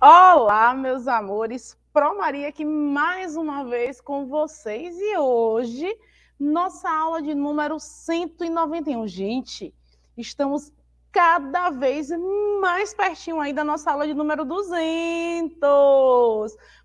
Olá, meus amores, Pro Maria aqui mais uma vez com vocês e hoje nossa aula de número 191. Gente, estamos cada vez mais pertinho aí da nossa aula de número 200.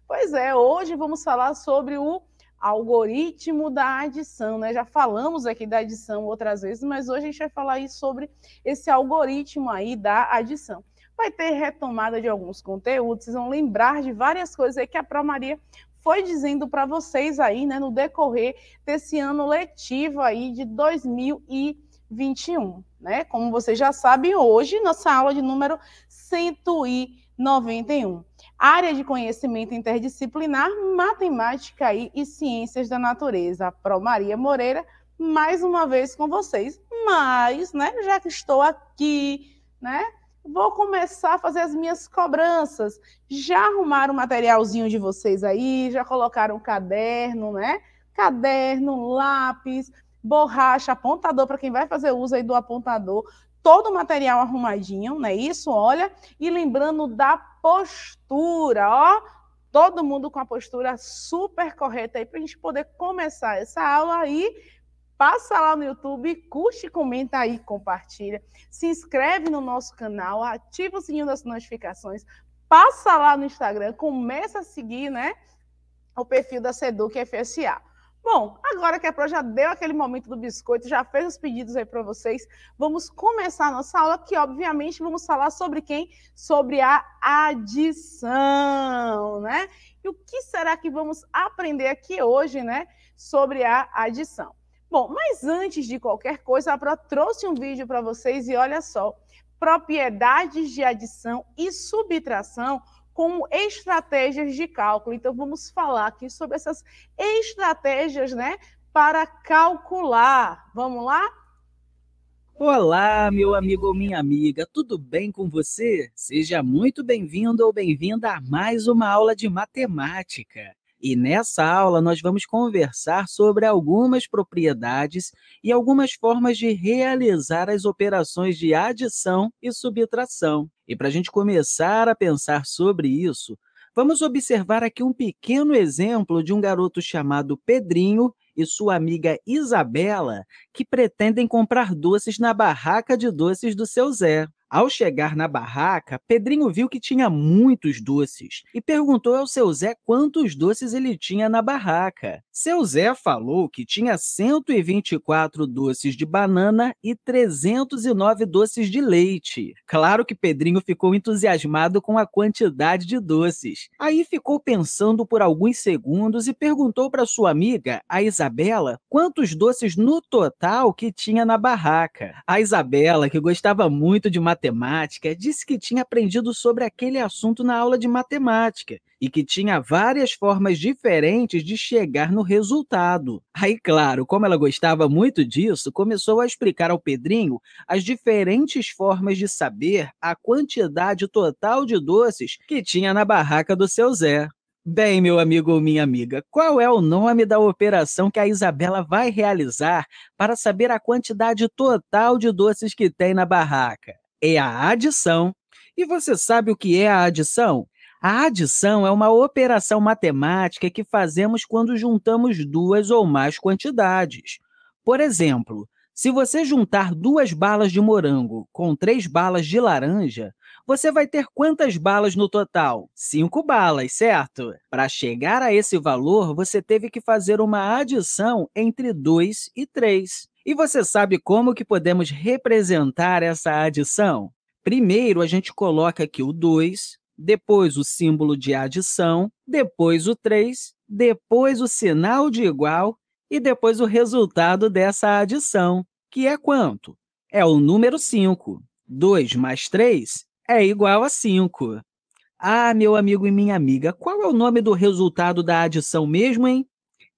Pois é, hoje vamos falar sobre o algoritmo da adição, né? Já falamos aqui da adição outras vezes, mas hoje a gente vai falar aí sobre esse algoritmo aí da adição vai ter retomada de alguns conteúdos, vocês vão lembrar de várias coisas aí que a Pró Maria foi dizendo para vocês aí, né, no decorrer desse ano letivo aí de 2021, né? Como vocês já sabem, hoje nossa aula de número 191. Área de conhecimento interdisciplinar, matemática e, e ciências da natureza. Pró Maria Moreira, mais uma vez com vocês. Mas, né, já que estou aqui, né, vou começar a fazer as minhas cobranças. Já arrumaram o materialzinho de vocês aí, já colocaram caderno, né? Caderno, lápis, borracha, apontador, para quem vai fazer uso aí do apontador, todo o material arrumadinho, né? Isso, olha, e lembrando da postura, ó. Todo mundo com a postura super correta aí para a gente poder começar essa aula aí Passa lá no YouTube, curte, comenta aí, compartilha, se inscreve no nosso canal, ativa o sininho das notificações, passa lá no Instagram, começa a seguir, né, o perfil da Seduc FSA. Bom, agora que a Pro já deu aquele momento do biscoito, já fez os pedidos aí para vocês, vamos começar a nossa aula, que obviamente vamos falar sobre quem? Sobre a adição, né? E o que será que vamos aprender aqui hoje, né? Sobre a adição. Bom, mas antes de qualquer coisa, a Pro trouxe um vídeo para vocês e olha só: propriedades de adição e subtração como estratégias de cálculo. Então, vamos falar aqui sobre essas estratégias, né, para calcular. Vamos lá? Olá, meu amigo ou minha amiga, tudo bem com você? Seja muito bem-vindo ou bem-vinda a mais uma aula de matemática. E nessa aula nós vamos conversar sobre algumas propriedades e algumas formas de realizar as operações de adição e subtração. E para a gente começar a pensar sobre isso, vamos observar aqui um pequeno exemplo de um garoto chamado Pedrinho e sua amiga Isabela, que pretendem comprar doces na barraca de doces do seu Zé. Ao chegar na barraca, Pedrinho viu que tinha muitos doces e perguntou ao seu Zé quantos doces ele tinha na barraca. Seu Zé falou que tinha 124 doces de banana e 309 doces de leite. Claro que Pedrinho ficou entusiasmado com a quantidade de doces. Aí ficou pensando por alguns segundos e perguntou para sua amiga, a Isabela, quantos doces no total que tinha na barraca. A Isabela, que gostava muito de matemática, matemática é disse que tinha aprendido sobre aquele assunto na aula de matemática e que tinha várias formas diferentes de chegar no resultado. Aí, claro, como ela gostava muito disso, começou a explicar ao Pedrinho as diferentes formas de saber a quantidade total de doces que tinha na barraca do seu Zé. Bem, meu amigo ou minha amiga, qual é o nome da operação que a Isabela vai realizar para saber a quantidade total de doces que tem na barraca? é a adição. E você sabe o que é a adição? A adição é uma operação matemática que fazemos quando juntamos duas ou mais quantidades. Por exemplo, se você juntar duas balas de morango com três balas de laranja, você vai ter quantas balas no total? Cinco balas, certo? Para chegar a esse valor, você teve que fazer uma adição entre 2 e 3. E você sabe como que podemos representar essa adição? Primeiro, a gente coloca aqui o 2, depois o símbolo de adição, depois o 3, depois o sinal de igual e depois o resultado dessa adição, que é quanto? É o número 5. 2 mais 3 é igual a 5. Ah, meu amigo e minha amiga, qual é o nome do resultado da adição mesmo, hein?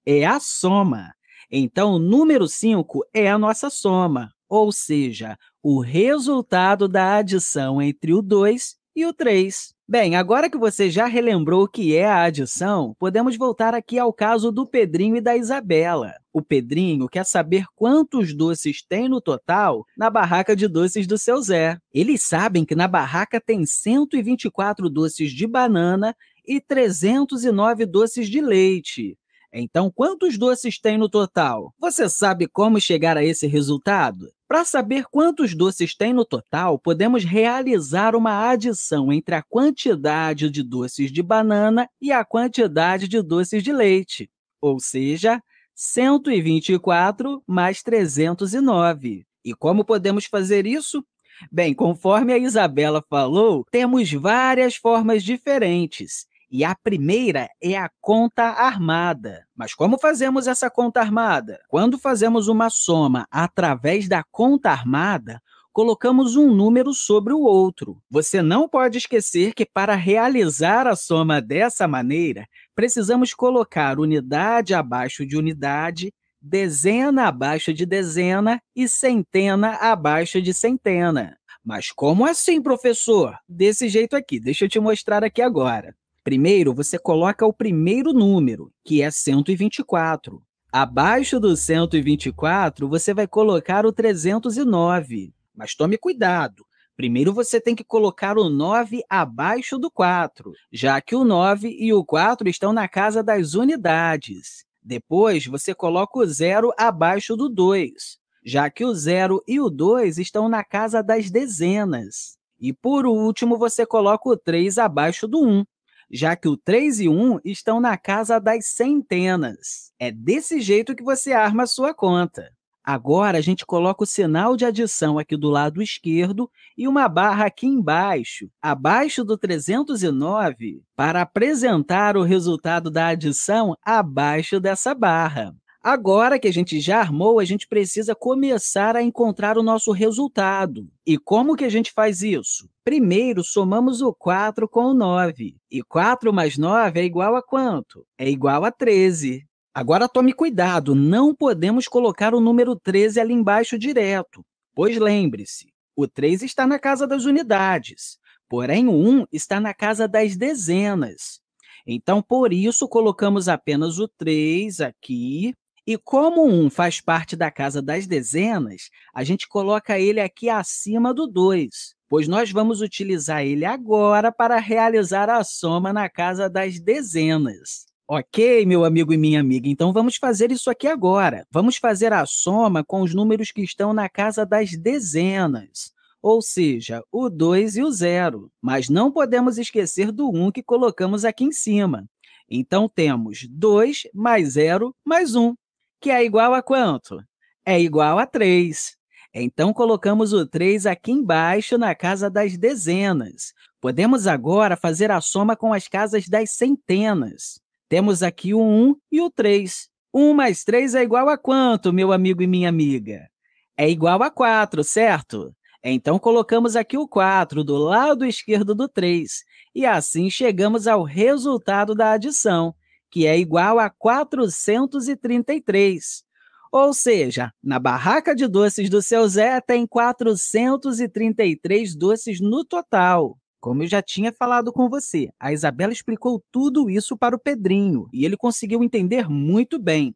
É a soma. Então, o número 5 é a nossa soma, ou seja, o resultado da adição entre o 2 e o 3. Bem, agora que você já relembrou o que é a adição, podemos voltar aqui ao caso do Pedrinho e da Isabela. O Pedrinho quer saber quantos doces tem no total na barraca de doces do seu Zé. Eles sabem que na barraca tem 124 doces de banana e 309 doces de leite. Então, quantos doces tem no total? Você sabe como chegar a esse resultado? Para saber quantos doces tem no total, podemos realizar uma adição entre a quantidade de doces de banana e a quantidade de doces de leite, ou seja, 124 mais 309. E como podemos fazer isso? Bem, conforme a Isabela falou, temos várias formas diferentes. E a primeira é a conta armada. Mas como fazemos essa conta armada? Quando fazemos uma soma através da conta armada, colocamos um número sobre o outro. Você não pode esquecer que para realizar a soma dessa maneira, precisamos colocar unidade abaixo de unidade, dezena abaixo de dezena e centena abaixo de centena. Mas como assim, professor? Desse jeito aqui, deixa eu te mostrar aqui agora. Primeiro, você coloca o primeiro número, que é 124. Abaixo do 124, você vai colocar o 309. Mas tome cuidado. Primeiro você tem que colocar o 9 abaixo do 4, já que o 9 e o 4 estão na casa das unidades. Depois você coloca o 0 abaixo do 2, já que o 0 e o 2 estão na casa das dezenas. E por último, você coloca o 3 abaixo do 1, já que o 3 e 1 estão na casa das centenas. É desse jeito que você arma a sua conta. Agora a gente coloca o sinal de adição aqui do lado esquerdo e uma barra aqui embaixo, abaixo do 309, para apresentar o resultado da adição abaixo dessa barra. Agora que a gente já armou, a gente precisa começar a encontrar o nosso resultado. E como que a gente faz isso? Primeiro, somamos o 4 com o 9. E 4 mais 9 é igual a quanto? É igual a 13. Agora tome cuidado, não podemos colocar o número 13 ali embaixo direto, pois lembre-se, o 3 está na casa das unidades, porém o 1 está na casa das dezenas. Então, por isso, colocamos apenas o 3 aqui e como um faz parte da casa das dezenas, a gente coloca ele aqui acima do 2, pois nós vamos utilizar ele agora para realizar a soma na casa das dezenas. Ok, meu amigo e minha amiga, então vamos fazer isso aqui agora. Vamos fazer a soma com os números que estão na casa das dezenas, ou seja, o 2 e o 0. Mas não podemos esquecer do 1 um que colocamos aqui em cima. Então, temos 2 mais 0 mais 1. Um que é igual a quanto? É igual a 3. Então, colocamos o 3 aqui embaixo na casa das dezenas. Podemos agora fazer a soma com as casas das centenas. Temos aqui o 1 e o 3. 1 mais 3 é igual a quanto, meu amigo e minha amiga? É igual a 4, certo? Então, colocamos aqui o 4 do lado esquerdo do 3. E assim chegamos ao resultado da adição, que é igual a 433. Ou seja, na barraca de doces do seu Zé tem 433 doces no total. Como eu já tinha falado com você, a Isabela explicou tudo isso para o Pedrinho e ele conseguiu entender muito bem.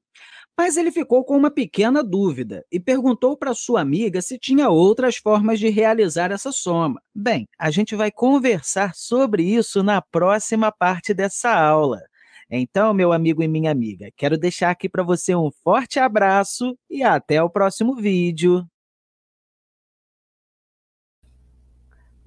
Mas ele ficou com uma pequena dúvida e perguntou para sua amiga se tinha outras formas de realizar essa soma. Bem, a gente vai conversar sobre isso na próxima parte dessa aula. Então, meu amigo e minha amiga, quero deixar aqui para você um forte abraço e até o próximo vídeo.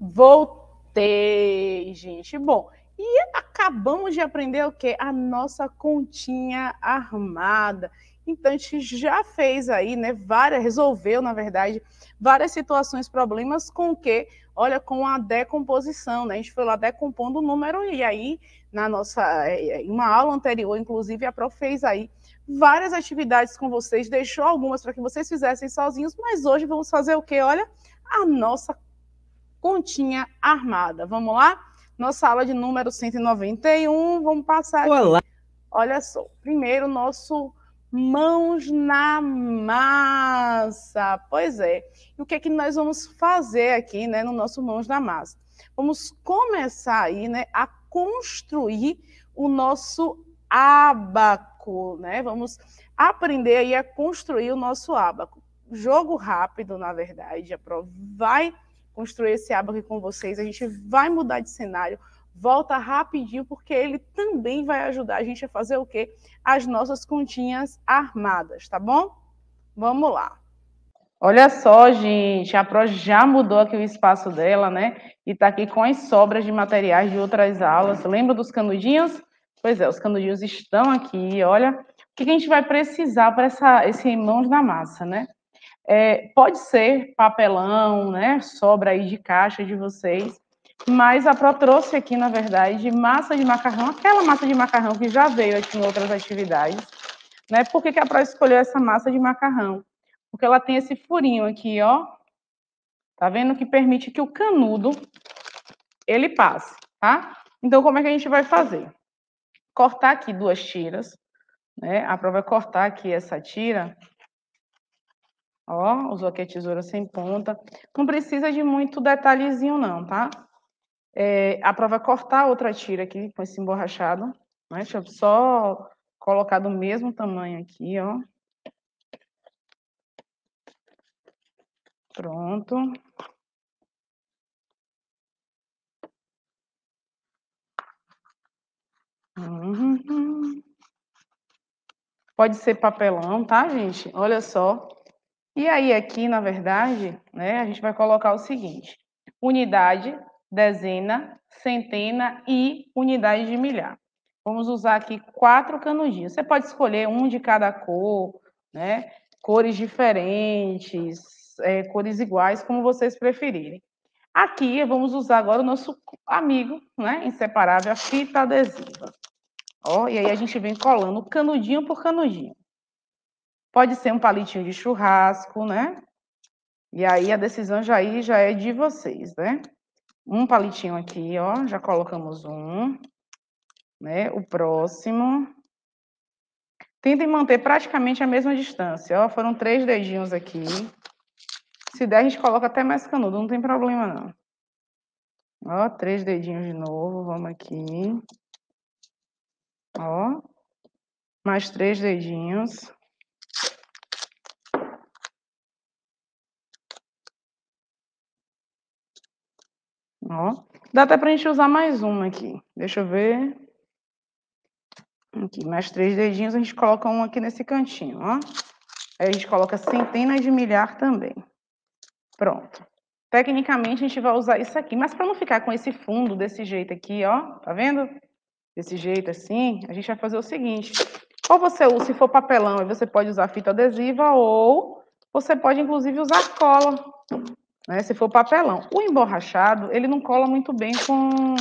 Voltei, gente. Bom, e acabamos de aprender o que? A nossa continha armada. Então, a gente já fez aí, né, várias, resolveu, na verdade, várias situações, problemas com o quê? Olha, com a decomposição, né? A gente foi lá decompondo o número e aí, na nossa, eh, eh, em uma aula anterior, inclusive, a Prof fez aí várias atividades com vocês, deixou algumas para que vocês fizessem sozinhos, mas hoje vamos fazer o quê? Olha, a nossa continha armada. Vamos lá? Nossa aula de número 191, vamos passar Olá. Olha só, primeiro nosso mãos na massa. Pois é. E o que é que nós vamos fazer aqui, né, no nosso mãos na massa? Vamos começar aí, né, a construir o nosso abaco, né? Vamos aprender aí a construir o nosso abaco. Jogo rápido, na verdade, a Pro vai construir esse abaco com vocês, a gente vai mudar de cenário, volta rapidinho, porque ele também vai ajudar a gente a fazer o quê? As nossas continhas armadas, tá bom? Vamos lá. Olha só, gente, a Pro já mudou aqui o espaço dela, né? E está aqui com as sobras de materiais de outras aulas. Lembra dos canudinhos? Pois é, os canudinhos estão aqui, olha. O que a gente vai precisar para essa, esse mãos na massa, né? É, pode ser papelão, né? Sobra aí de caixa de vocês. Mas a Pro trouxe aqui, na verdade, massa de macarrão, aquela massa de macarrão que já veio aqui em outras atividades. Né? Por que, que a Pro escolheu essa massa de macarrão? Porque ela tem esse furinho aqui, ó. Tá vendo? Que permite que o canudo, ele passe, tá? Então, como é que a gente vai fazer? Cortar aqui duas tiras, né? A Pro vai cortar aqui essa tira Ó, usou aqui a tesoura sem ponta. Não precisa de muito detalhezinho não, tá? É, a prova é cortar outra tira aqui com esse emborrachado, né? Deixa eu só colocar do mesmo tamanho aqui, ó. Pronto. Uhum. Pode ser papelão, tá, gente? Olha só. E aí, aqui, na verdade, né, a gente vai colocar o seguinte: unidade dezena, centena e unidade de milhar. Vamos usar aqui quatro canudinhos. Você pode escolher um de cada cor, né? Cores diferentes, é, cores iguais, como vocês preferirem. Aqui vamos usar agora o nosso amigo, né? Inseparável, a fita adesiva. Ó, e aí a gente vem colando canudinho por canudinho. Pode ser um palitinho de churrasco, né? E aí a decisão já, aí já é de vocês, né? um palitinho aqui, ó, já colocamos um, né? O próximo. Tentem manter praticamente a mesma distância, ó, foram três dedinhos aqui. Se der, a gente coloca até mais canudo, não tem problema não. Ó, três dedinhos de novo, vamos aqui. Ó, mais três dedinhos. Ó. Dá até para a gente usar mais uma aqui. Deixa eu ver. Aqui, mais três dedinhos, a gente coloca um aqui nesse cantinho, ó. Aí a gente coloca centenas de milhar também. Pronto. Tecnicamente, a gente vai usar isso aqui. Mas para não ficar com esse fundo desse jeito aqui, ó. Tá vendo? Desse jeito assim, a gente vai fazer o seguinte. Ou você usa, se for papelão, aí você pode usar fita adesiva ou você pode, inclusive, usar cola né? Se for papelão. O emborrachado, ele não cola muito bem com,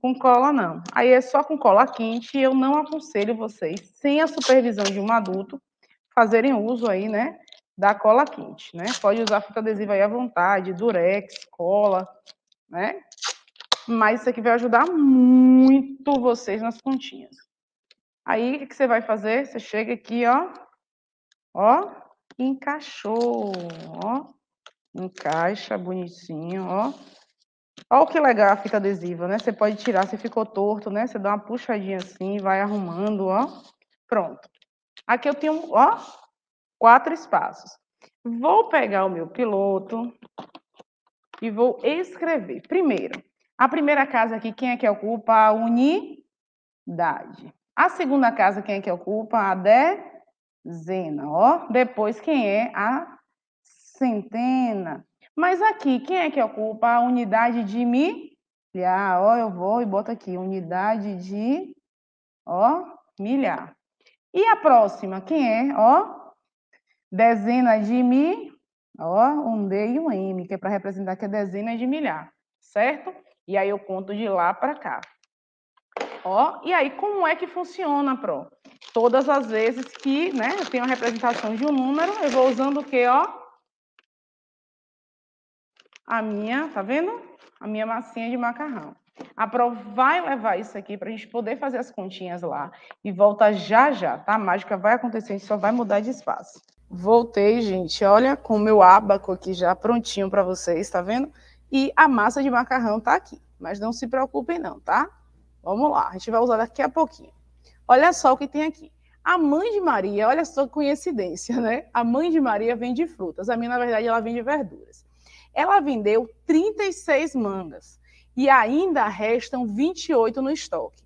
com cola, não. Aí é só com cola quente e eu não aconselho vocês, sem a supervisão de um adulto, fazerem uso aí, né? Da cola quente, né? Pode usar fita adesiva aí à vontade, durex, cola, né? Mas isso aqui vai ajudar muito vocês nas pontinhas. Aí, o que você vai fazer? Você chega aqui, ó. Ó, encaixou, ó. Encaixa bonitinho, ó. Olha que legal a fita adesiva, né? Você pode tirar se ficou torto, né? Você dá uma puxadinha assim, vai arrumando, ó. Pronto. Aqui eu tenho, ó, quatro espaços. Vou pegar o meu piloto e vou escrever. Primeiro, a primeira casa aqui, quem é que ocupa? A unidade. A segunda casa, quem é que ocupa? A dezena, ó. Depois, quem é a centena. Mas aqui, quem é que ocupa a unidade de milhar? Ó, eu vou e boto aqui, unidade de, ó, milhar. E a próxima, quem é? Ó, dezena de mi, ó, um D e um M, que é para representar que é dezena de milhar, certo? E aí eu conto de lá para cá. Ó, e aí como é que funciona, pro? Todas as vezes que, né, eu tenho a representação de um número, eu vou usando o quê, ó? a minha, tá vendo? A minha massinha de macarrão. A Pro vai levar isso aqui para a gente poder fazer as continhas lá e volta já já, tá? A mágica vai acontecer, a gente só vai mudar de espaço. Voltei, gente, olha com o meu abaco aqui já prontinho para vocês, tá vendo? E a massa de macarrão tá aqui, mas não se preocupem não, tá? Vamos lá, a gente vai usar daqui a pouquinho. Olha só o que tem aqui. A mãe de Maria, olha só que coincidência, né? A mãe de Maria vem de frutas, a minha, na verdade, ela vem de verduras. Ela vendeu 36 mangas e ainda restam 28 no estoque.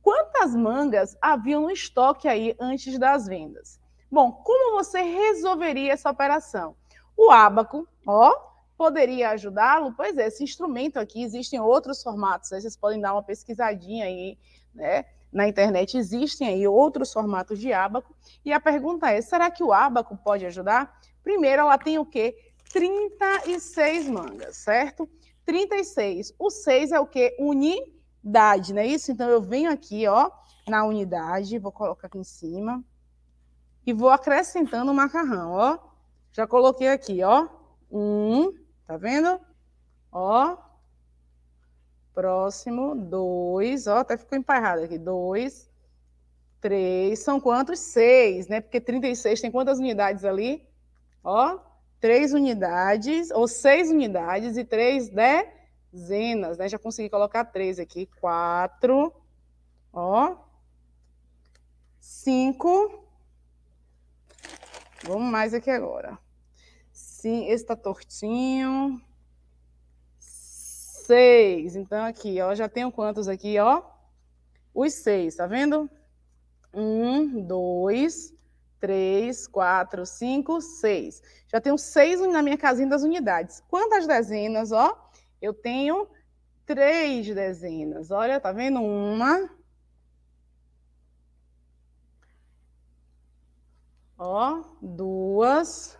Quantas mangas haviam no estoque aí antes das vendas? Bom, como você resolveria essa operação? O abaco, ó, poderia ajudá-lo? Pois é, esse instrumento aqui, existem outros formatos, vocês podem dar uma pesquisadinha aí, né? Na internet existem aí outros formatos de abaco. E a pergunta é: será que o abaco pode ajudar? Primeiro, ela tem o quê? 36 mangas, certo? 36. O 6 é o quê? Unidade, não é isso? Então, eu venho aqui, ó, na unidade, vou colocar aqui em cima, e vou acrescentando o macarrão, ó. Já coloquei aqui, ó. Um, tá vendo? Ó. Próximo, dois, ó, até ficou emparrado aqui. Dois, três, são quantos? Seis, né? Porque 36 tem quantas unidades ali? Ó, três unidades, ou seis unidades e três dezenas, né? Já consegui colocar três aqui. Quatro, ó. Cinco. Vamos mais aqui agora. Sim, esse tá tortinho. Seis. Então, aqui, ó, já tenho quantos aqui, ó? Os seis, tá vendo? Um, dois, três, quatro, cinco, seis. Já tenho seis na minha casinha das unidades. Quantas dezenas, ó? Eu tenho três dezenas. Olha, tá vendo? Uma. Ó, duas.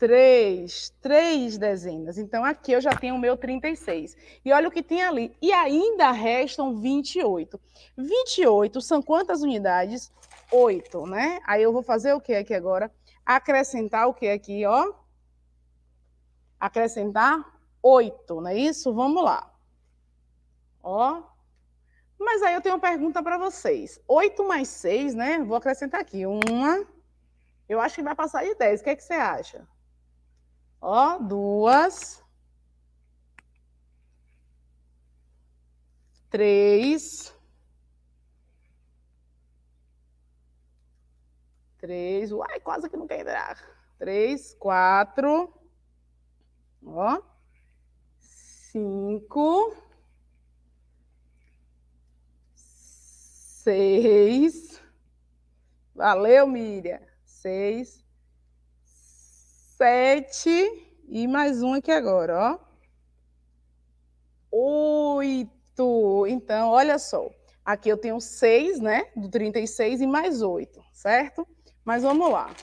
três, três dezenas. Então, aqui eu já tenho o meu 36. E olha o que tem ali. E ainda restam 28. 28 são quantas unidades? 8, né? Aí eu vou fazer o que aqui agora? Acrescentar o que aqui, ó? Acrescentar 8, não é isso? Vamos lá. Ó. Mas aí eu tenho uma pergunta para vocês. 8 mais 6, né? Vou acrescentar aqui. Uma. Eu acho que vai passar de 10. O que, é que você acha? Ó, duas. Três. Três. Uai, quase que não quer entrar. Três, quatro. Ó. Cinco. Seis. Valeu, Miriam. Seis sete e mais um aqui agora, ó. Oito. Então, olha só. Aqui eu tenho seis, né? Do 36 e mais oito, certo? Mas vamos lá.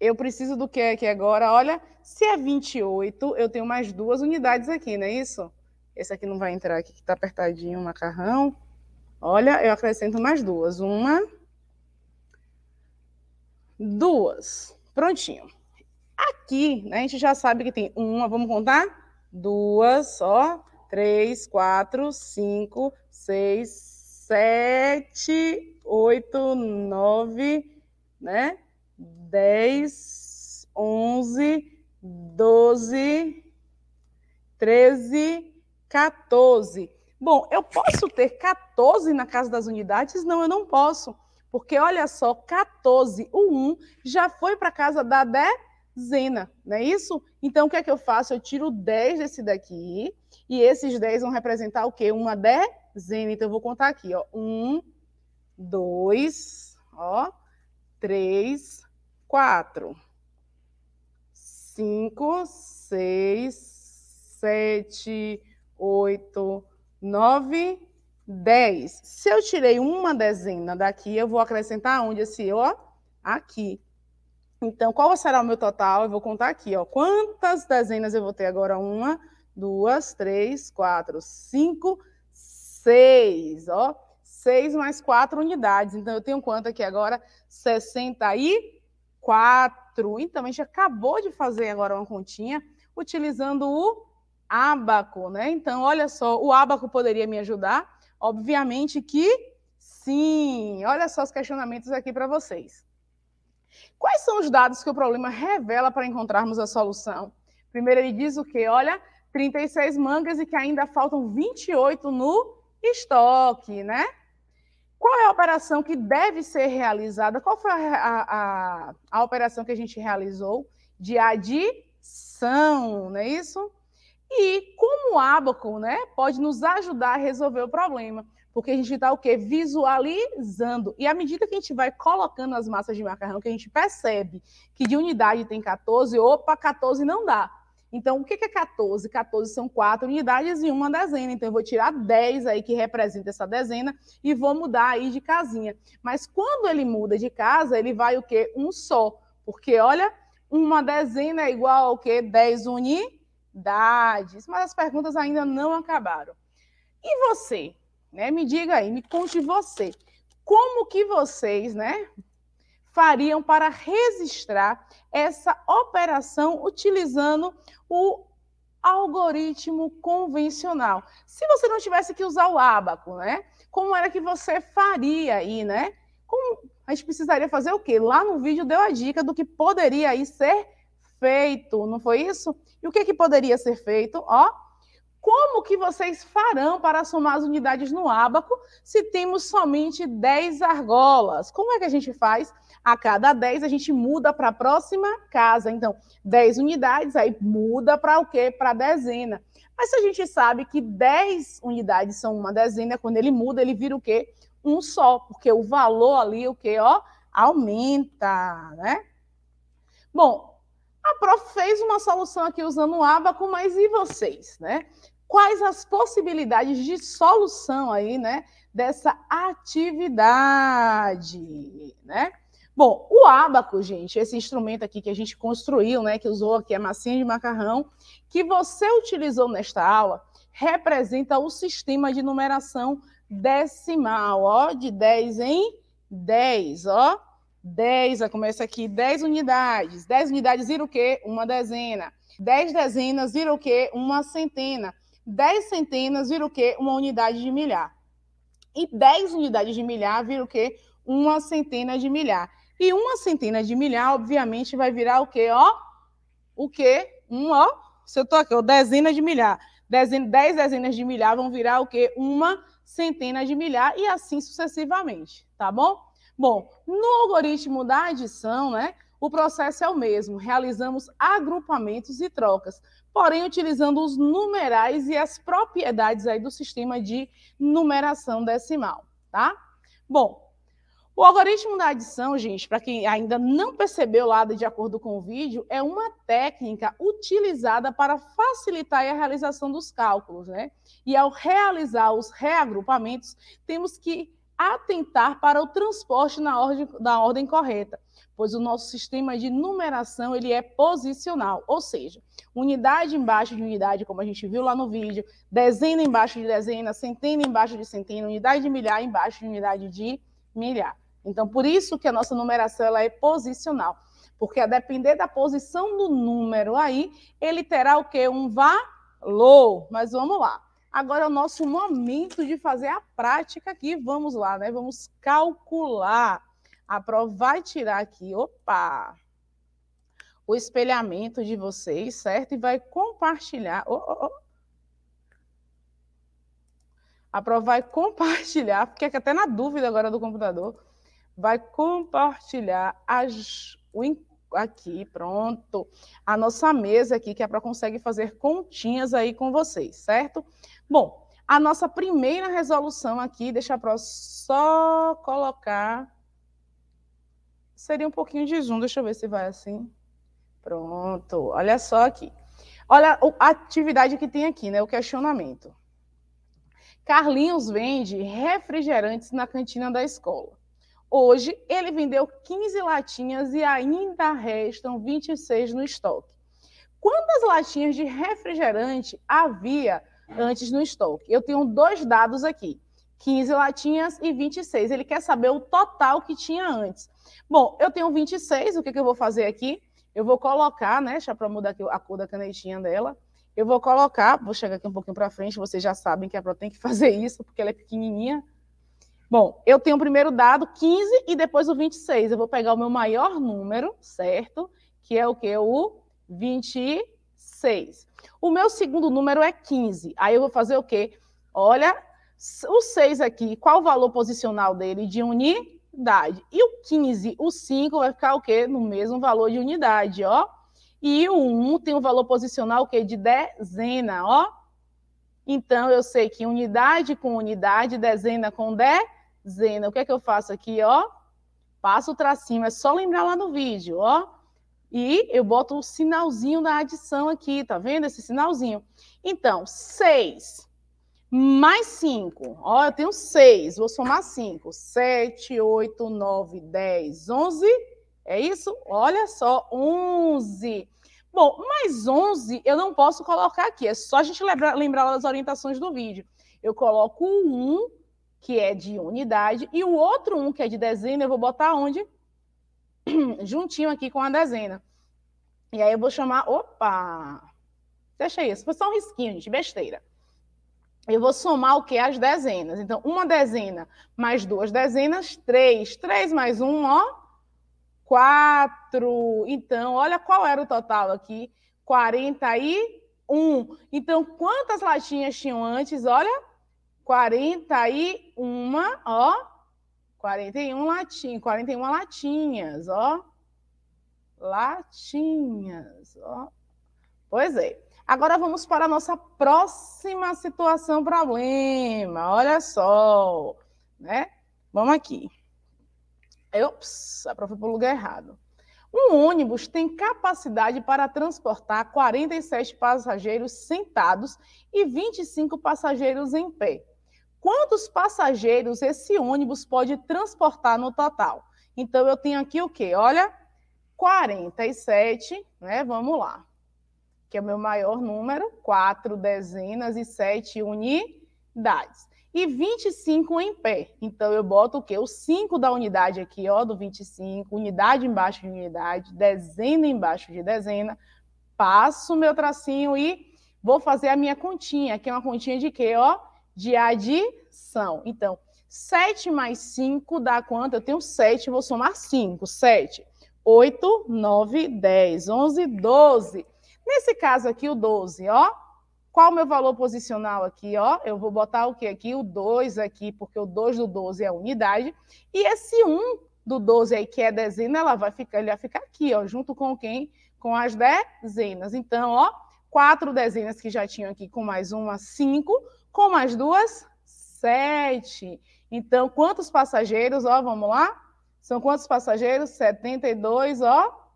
Eu preciso do que aqui agora? Olha, se é 28, eu tenho mais duas unidades aqui, não é isso? Esse aqui não vai entrar aqui, que tá apertadinho o macarrão. Olha, eu acrescento mais duas. Uma, duas. Prontinho. Aqui, né, a gente já sabe que tem uma, vamos contar? Duas, ó, três, quatro, cinco, seis, sete, oito, nove, né? Dez, onze, doze, treze, quatorze. Bom, eu posso ter 14 na casa das unidades? Não, eu não posso. Porque olha só, 14, o 1 já foi para casa da dezena, não é isso? Então o que é que eu faço? Eu tiro 10 desse daqui, e esses 10 vão representar o quê? Uma dezena. Então eu vou contar aqui, ó. 1, 2, ó, 3, 4, 5, 6, 7, 8, 9, 10. Se eu tirei uma dezena daqui, eu vou acrescentar onde esse ó? Aqui. Então, qual será o meu total? Eu vou contar aqui, ó. Quantas dezenas eu vou ter agora? Uma, duas, três, quatro, cinco, seis, ó. Seis mais quatro unidades. Então, eu tenho quanto aqui agora? 64. Então, a gente acabou de fazer agora uma continha utilizando o abaco, né? Então, olha só, o abaco poderia me ajudar Obviamente que sim. Olha só os questionamentos aqui para vocês. Quais são os dados que o problema revela para encontrarmos a solução? Primeiro ele diz o quê? Olha, 36 mangas e que ainda faltam 28 no estoque, né? Qual é a operação que deve ser realizada? Qual foi a, a, a, a operação que a gente realizou de adição, não é isso? E como o Abacon, né, pode nos ajudar a resolver o problema? Porque a gente está o quê? Visualizando. E à medida que a gente vai colocando as massas de macarrão, que a gente percebe que de unidade tem 14, opa, 14 não dá. Então, o que é 14? 14 são quatro unidades e uma dezena. Então, eu vou tirar 10 aí que representa essa dezena e vou mudar aí de casinha. Mas quando ele muda de casa, ele vai o quê? Um só. Porque, olha, uma dezena é igual ao quê? 10 unidades dificuldades, mas as perguntas ainda não acabaram. E você? Né? Me diga aí, me conte você. Como que vocês né, fariam para registrar essa operação utilizando o algoritmo convencional? Se você não tivesse que usar o ábaco, né? Como era que você faria aí, né? Como a gente precisaria fazer o quê? Lá no vídeo deu a dica do que poderia aí ser feito, não foi isso? E o que, que poderia ser feito? Ó, como que vocês farão para somar as unidades no ábaco se temos somente 10 argolas? Como é que a gente faz? A cada 10 a gente muda para a próxima casa. Então, 10 unidades, aí muda para o quê? Para dezena. Mas se a gente sabe que 10 unidades são uma dezena, quando ele muda, ele vira o quê? Um só, porque o valor ali, o quê? Ó, aumenta, né? Bom, a prof fez uma solução aqui usando o abaco, mas e vocês, né? Quais as possibilidades de solução aí, né, dessa atividade, né? Bom, o abaco, gente, esse instrumento aqui que a gente construiu, né, que usou aqui a massinha de macarrão, que você utilizou nesta aula, representa o sistema de numeração decimal, ó, de 10 em 10, ó. 10, começa aqui, 10 unidades. 10 unidades vira o quê? Uma dezena. 10 dezenas vira o quê? Uma centena. 10 centenas vira o quê? Uma unidade de milhar. E 10 unidades de milhar vira o quê? Uma centena de milhar. E uma centena de milhar, obviamente, vai virar o quê? Ó, o quê? Um, ó, se eu tô aqui, ó, dezena de milhar. Dezen, dez dezenas de milhar vão virar o quê? Uma centena de milhar e assim sucessivamente, tá bom? Bom, no algoritmo da adição, né, o processo é o mesmo, realizamos agrupamentos e trocas, porém utilizando os numerais e as propriedades aí do sistema de numeração decimal, tá? Bom, o algoritmo da adição, gente, para quem ainda não percebeu lá de acordo com o vídeo, é uma técnica utilizada para facilitar a realização dos cálculos, né? E ao realizar os reagrupamentos, temos que atentar para o transporte na ordem, ordem correta, pois o nosso sistema de numeração ele é posicional, ou seja, unidade embaixo de unidade, como a gente viu lá no vídeo, dezena embaixo de dezena, centena embaixo de centena, unidade de milhar embaixo de unidade de milhar. Então, por isso que a nossa numeração ela é posicional, porque a depender da posição do número aí, ele terá o que? Um valor. Mas vamos lá. Agora é o nosso momento de fazer a prática aqui. Vamos lá, né? Vamos calcular. A prova vai tirar aqui, opa, o espelhamento de vocês, certo? E vai compartilhar. Oh, oh, oh. A prova vai compartilhar, porque é até na dúvida agora do computador, vai compartilhar as, o aqui, pronto, a nossa mesa aqui, que a é Pro consegue fazer continhas aí com vocês, certo? Bom, a nossa primeira resolução aqui, deixa eu só colocar. Seria um pouquinho de zoom, deixa eu ver se vai assim. Pronto, olha só aqui. Olha a atividade que tem aqui, né? O questionamento. Carlinhos vende refrigerantes na cantina da escola. Hoje, ele vendeu 15 latinhas e ainda restam 26 no estoque. Quantas latinhas de refrigerante havia antes no estoque. Eu tenho dois dados aqui, 15 latinhas e 26. Ele quer saber o total que tinha antes. Bom, eu tenho 26, o que, que eu vou fazer aqui? Eu vou colocar, né? Deixa para mudar aqui a cor da canetinha dela. Eu vou colocar, vou chegar aqui um pouquinho para frente, vocês já sabem que a Pro tem que fazer isso, porque ela é pequenininha. Bom, eu tenho o primeiro dado, 15, e depois o 26. Eu vou pegar o meu maior número, certo? Que é o que? O 26. O meu segundo número é 15. Aí eu vou fazer o quê? Olha, o 6 aqui, qual o valor posicional dele de unidade? E o 15, o 5 vai ficar o quê? No mesmo valor de unidade, ó. E o 1 tem um valor posicional o quê? De dezena, ó. Então, eu sei que unidade com unidade, dezena com dezena. O que é que eu faço aqui, ó? Passo o tracinho, é só lembrar lá no vídeo, ó. E eu boto o sinalzinho da adição aqui, tá vendo esse sinalzinho? Então, 6 mais 5. Ó, eu tenho 6, vou somar 5. 7, 8, 9, 10, 11. É isso? Olha só, 11. Bom, mais 11 eu não posso colocar aqui, é só a gente lembrar, lembrar das orientações do vídeo. Eu coloco o 1, que é de unidade, e o outro 1, que é de dezena, eu vou botar onde? juntinho aqui com a dezena. E aí eu vou chamar, opa, deixa isso, foi só um risquinho, gente, besteira. Eu vou somar o que? As dezenas. Então, uma dezena mais duas dezenas, três. Três mais um, ó, quatro. Então, olha qual era o total aqui, 41. Então, quantas latinhas tinham antes? Olha, 41, ó, 41 latim, 41 latinhas, ó. Latinhas, ó. Pois é. Agora vamos para a nossa próxima situação problema. Olha só, né? Vamos aqui. Ops, a prova foi o lugar errado. Um ônibus tem capacidade para transportar 47 passageiros sentados e 25 passageiros em pé quantos passageiros esse ônibus pode transportar no total. Então, eu tenho aqui o quê? Olha, 47, né? Vamos lá. Que é o meu maior número, 4 dezenas e 7 unidades. E 25 em pé. Então, eu boto o quê? O 5 da unidade aqui, ó, do 25, unidade embaixo de unidade, dezena embaixo de dezena. Passo o meu tracinho e vou fazer a minha continha, que é uma continha de quê, ó? de adição. Então, 7 mais 5 dá quanto? Eu tenho 7, vou somar 5. 7, 8, 9, 10, 11, 12. Nesse caso aqui, o 12, ó. Qual o meu valor posicional aqui, ó? Eu vou botar o que aqui? O 2 aqui, porque o 2 do 12 é a unidade. E esse 1 do 12 aí, que é dezena, ela vai ficar, ele vai ficar aqui, ó, junto com quem? Com as dezenas. Então, ó, quatro dezenas que já tinham aqui com mais uma, cinco com mais duas, sete. Então, quantos passageiros? Ó, vamos lá? São quantos passageiros? 72, ó.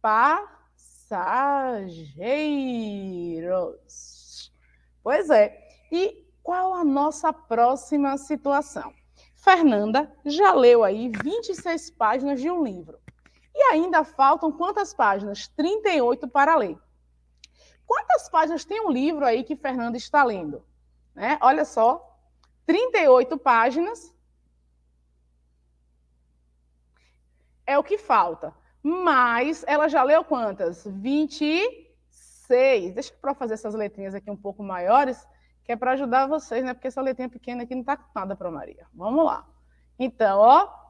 Passageiros. Pois é. E qual a nossa próxima situação? Fernanda já leu aí 26 páginas de um livro. E ainda faltam quantas páginas? 38 para ler. Quantas páginas tem um livro aí que Fernanda está lendo? Né? Olha só, 38 páginas é o que falta. Mas ela já leu quantas? 26. Deixa eu fazer essas letrinhas aqui um pouco maiores, que é para ajudar vocês, né? Porque essa letrinha pequena aqui não está nada para Maria. Vamos lá. Então, ó,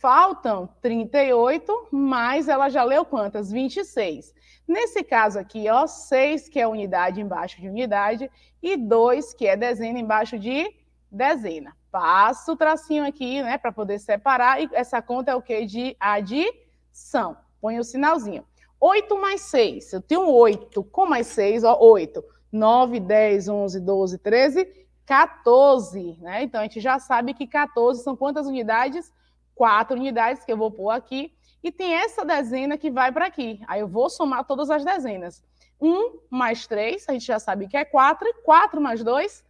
Faltam 38, mas ela já leu quantas? 26. Nesse caso aqui, ó, 6 que é unidade embaixo de unidade e 2 que é dezena embaixo de dezena. Passo o tracinho aqui, né, para poder separar. E essa conta é o quê? De adição. Põe o sinalzinho. 8 mais 6. Eu tenho 8 com mais 6, ó, 8. 9, 10, 11, 12, 13, 14, né? Então a gente já sabe que 14 são quantas unidades? quatro unidades que eu vou pôr aqui, e tem essa dezena que vai para aqui. Aí eu vou somar todas as dezenas. 1 mais 3, a gente já sabe que é 4, e 4 mais 2,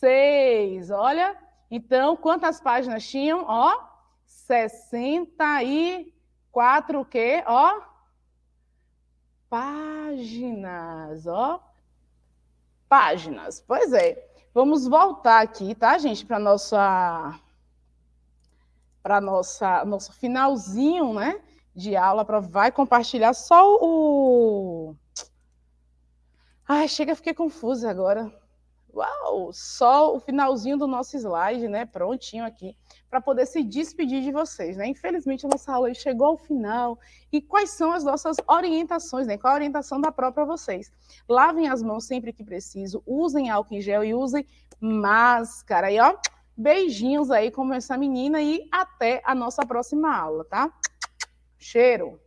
6. Olha, então quantas páginas tinham? Ó, 64 o quê? Ó, páginas, ó. Páginas, pois é. Vamos voltar aqui, tá, gente, para nossa para nossa nosso finalzinho, né, de aula, para vai compartilhar só o Ai, chega, fiquei confusa agora. Uau, só o finalzinho do nosso slide, né, prontinho aqui, para poder se despedir de vocês, né? Infelizmente a nossa aula chegou ao final. E quais são as nossas orientações, né? Qual a orientação da própria vocês? Lavem as mãos sempre que preciso, usem álcool em gel e usem máscara. E ó, Beijinhos aí, com essa menina, e até a nossa próxima aula, tá? Cheiro!